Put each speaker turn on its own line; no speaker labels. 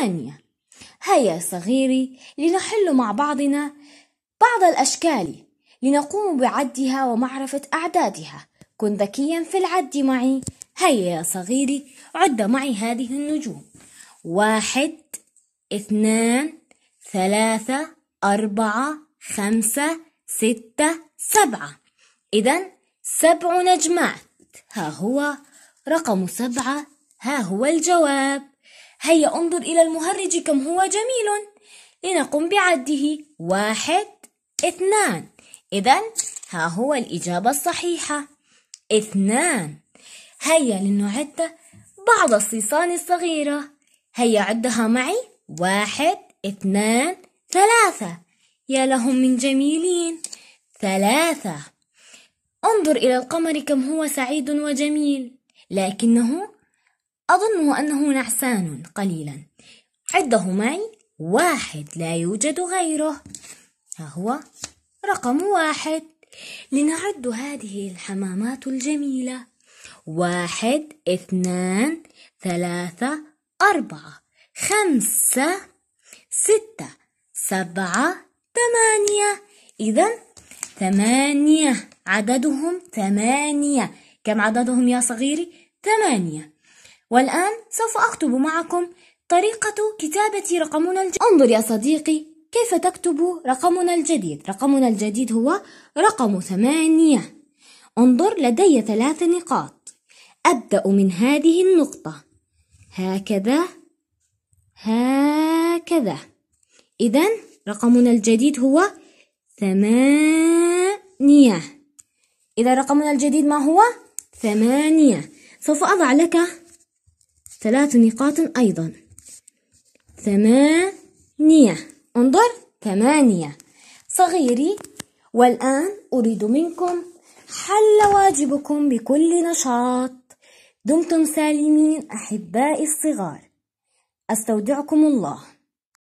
ثانية هيا صغيري لنحل مع بعضنا بعض الأشكال لنقوم بعدها ومعرفة أعدادها كن ذكيا في العد معي هيا يا صغيري عد معي هذه النجوم واحد اثنان ثلاثة أربعة خمسة ستة سبعة إذا سبع نجمات ها هو رقم سبعة ها هو الجواب هيا انظر إلى المهرج كم هو جميل لنقم بعده واحد اثنان إذا ها هو الإجابة الصحيحة اثنان هيا لنعد بعض الصيصان الصغيرة هيا عدها معي واحد اثنان ثلاثة يا لهم من جميلين ثلاثة انظر إلى القمر كم هو سعيد وجميل لكنه أظن أنه نعسان قليلا عده معي واحد لا يوجد غيره ها هو رقم واحد لنعد هذه الحمامات الجميلة واحد اثنان ثلاثة أربعة خمسة ستة سبعة ثمانية إذا ثمانية عددهم ثمانية كم عددهم يا صغيري؟ ثمانية والآن سوف أكتب معكم طريقة كتابة رقمنا الجديد انظر يا صديقي كيف تكتب رقمنا الجديد رقمنا الجديد هو رقم ثمانية انظر لدي ثلاث نقاط أبدأ من هذه النقطة هكذا هكذا إذا رقمنا الجديد هو ثمانية إذا رقمنا الجديد ما هو؟ ثمانية سوف أضع لك ثلاث نقاط أيضا ثمانية انظر ثمانية صغيري والآن أريد منكم حل واجبكم بكل نشاط دمتم سالمين أحبائي الصغار أستودعكم الله